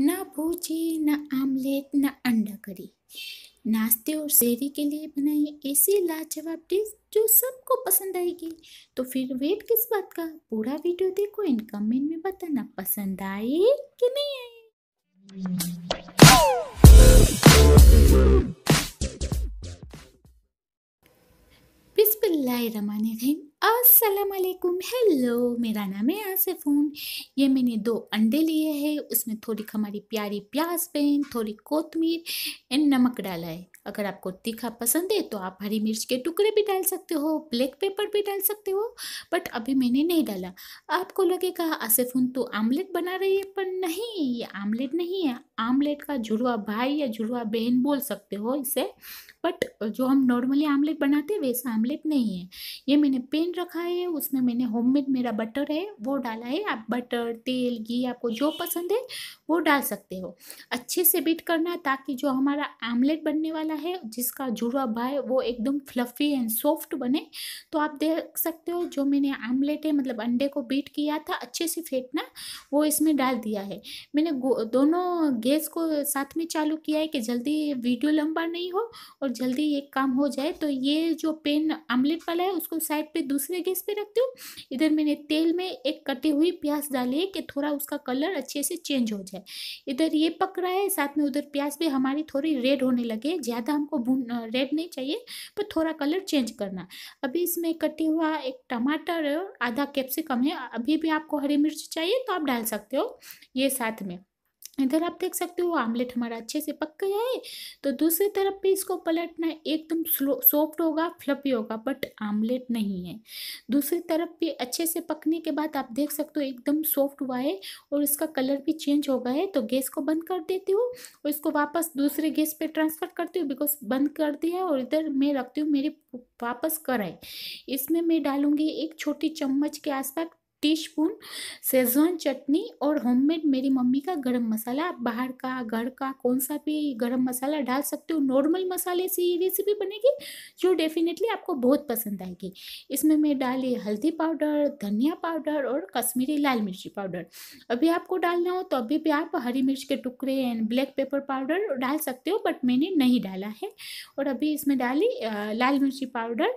ना भूजी ना आमलेट ना अंडा करी नाश्ते और शेरी के लिए बनाई ऐसी लाजवाब डिश जो सबको पसंद आएगी तो फिर वेट किस बात का पूरा वीडियो देखो इन कमेंट में बताना पसंद आए कि नहीं आए बिस्मिल्लाह रहीम असलकुम हेलो मेरा नाम है आसिफून ये मैंने दो अंडे लिए हैं उसमें थोड़ी हमारी प्यारी प्याज पेन थोड़ी कोतमीर एंड नमक डाला है अगर आपको तीखा पसंद है तो आप हरी मिर्च के टुकड़े भी डाल सकते हो ब्लैक पेपर भी डाल सकते हो बट अभी मैंने नहीं डाला आपको लगेगा आसिफून तो आमलेट बना रही है पर नहीं ये आमलेट नहीं है आमलेट का जुड़वा भाई या जुड़वा बहन बोल सकते हो इसे बट जो हम नॉर्मली आमलेट बनाते हैं वैसा आमलेट नहीं है ये मैंने पेन पैन रखा है उसमें मैंने होममेड मेरा बटर है वो डाला है आप बटर तेल घी आपको जो पसंद है वो डाल सकते हो अच्छे से बीट करना ताकि जो हमारा आमलेट बनने वाला है जिसका जुड़ा भाई वो एकदम फ्लफ़ी एंड सॉफ्ट बने तो आप देख सकते हो जो मैंने आमलेट है मतलब अंडे को बीट किया था अच्छे से फेंटना वो इसमें डाल दिया है मैंने दोनों गैस को साथ में चालू किया है कि जल्दी वीडियो लंबा नहीं हो और जल्दी ये काम हो जाए तो ये जो पेन आमलेट वाला है उसको साइड पे दूसरा दूसरे गैस पे रखती हूँ इधर मैंने तेल में एक कटी हुई प्याज डाली है कि थोड़ा उसका कलर अच्छे से चेंज हो जाए इधर ये पक रहा है साथ में उधर प्याज भी हमारी थोड़ी रेड होने लगे ज़्यादा हमको भून रेड नहीं चाहिए पर थोड़ा कलर चेंज करना अभी इसमें कटे हुआ एक टमाटर और आधा कैप्सिकम है अभी भी आपको हरी मिर्च चाहिए तो आप डाल सकते हो ये साथ में इधर आप देख सकते हो आमलेट हमारा अच्छे से पक गया है तो दूसरी तरफ भी इसको पलटना एकदम स्लो सॉफ्ट होगा फ्लफी होगा बट आमलेट नहीं है दूसरी तरफ भी अच्छे से पकने के बाद आप देख सकते हो एकदम सॉफ्ट हुआ है और इसका कलर भी चेंज हो गया है तो गैस को बंद कर देती हूँ और इसको वापस दूसरे गैस पर ट्रांसफ़र करती हूँ बिकॉज बंद कर दिया है और इधर मैं रखती हूँ मेरी वापस कराए इसमें मैं डालूँगी एक छोटी चम्मच के आसपास टीस्पून सेजवान चटनी और होममेड मेरी मम्मी का गरम मसाला आप बाहर का घर का कौन सा भी गरम मसाला डाल सकते हो नॉर्मल मसाले से ये रेसिपी बनेगी जो डेफिनेटली आपको बहुत पसंद आएगी इसमें मैं डाली हल्दी पाउडर धनिया पाउडर और कश्मीरी लाल मिर्ची पाउडर अभी आपको डालना हो तो अभी भी आप हरी मिर्च के टुकड़े एंड ब्लैक पेपर पाउडर डाल सकते हो बट मैंने नहीं डाला है और अभी इसमें डाली लाल मिर्ची पाउडर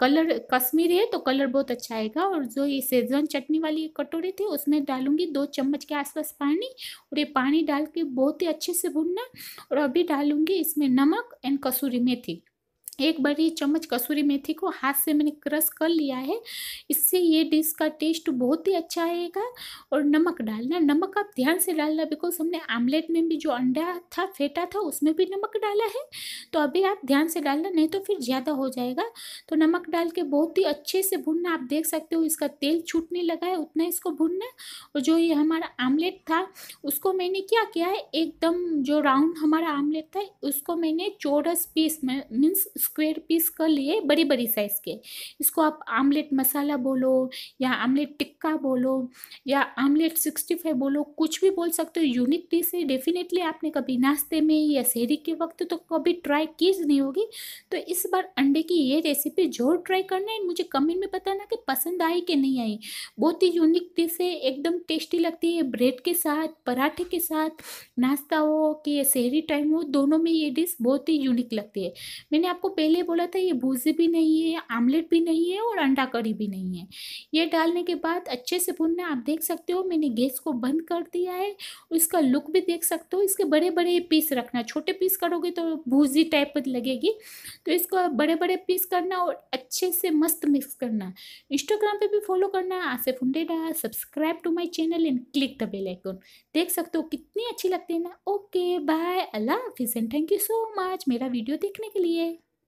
कलर कश्मीरी है तो कलर बहुत अच्छा आएगा और जो ये सेजवान चटनी वाली एक कटोरी थी उसमें डालूंगी दो चम्मच के आसपास पानी और ये पानी डाल के बहुत ही अच्छे से भूनना और अभी डालूंगी इसमें नमक एंड कसूरी मेथी एक बड़ी चम्मच कसूरी मेथी को हाथ से मैंने क्रश कर लिया है इससे ये डिश का टेस्ट बहुत ही अच्छा आएगा और नमक डालना नमक आप ध्यान से डालना बिकॉज हमने आमलेट में भी जो अंडा था फेटा था उसमें भी नमक डाला है तो अभी आप ध्यान से डालना नहीं तो फिर ज़्यादा हो जाएगा तो नमक डाल के बहुत ही अच्छे से भूनना आप देख सकते हो इसका तेल छूटने लगा है उतना इसको भूनना और जो ये हमारा आमलेट था उसको मैंने क्या किया है एकदम जो राउंड हमारा आमलेट था उसको मैंने चौरस पीस में मीन्स स्क्वेयर पीस कर लिए बड़ी बड़ी साइज़ के इसको आप आमलेट मसाला बोलो या आमलेट टिक्का बोलो या आमलेट सिक्सटी फाइव बोलो कुछ भी बोल सकते हो यूनिक डिश है डेफिनेटली आपने कभी नाश्ते में या शहरी के वक्त तो कभी ट्राई की नहीं होगी तो इस बार अंडे की ये रेसिपी जरूर ट्राई करना है मुझे कमेंट में बताना कि पसंद आई कि नहीं आई बहुत ही यूनिक डिश है एकदम टेस्टी लगती है ब्रेड के साथ पराठे के साथ नाश्ता हो कि शहरी टाइम हो दोनों में ये डिश बहुत ही यूनिक लगती है मैंने आपको पहले बोला था ये भूजी भी नहीं है आमलेट भी नहीं है और अंडा करी भी नहीं है ये डालने के बाद अच्छे से भुनना आप देख सकते हो मैंने गैस को बंद कर दिया है इसका लुक भी देख सकते हो इसके बड़े बड़े पीस रखना छोटे पीस करोगे तो भूजी टाइप लगेगी तो इसको बड़े बड़े पीस करना और अच्छे से मस्त मिक्स करना इंस्टाग्राम पर भी फॉलो करना Asif Hudeda subscribe to my channel and click the bell देख सकते हो कितनी अच्छी लगती है ना ओके बाय अल्लाह हाफिज़ and thank you so much मेरा वीडियो देखने के लिए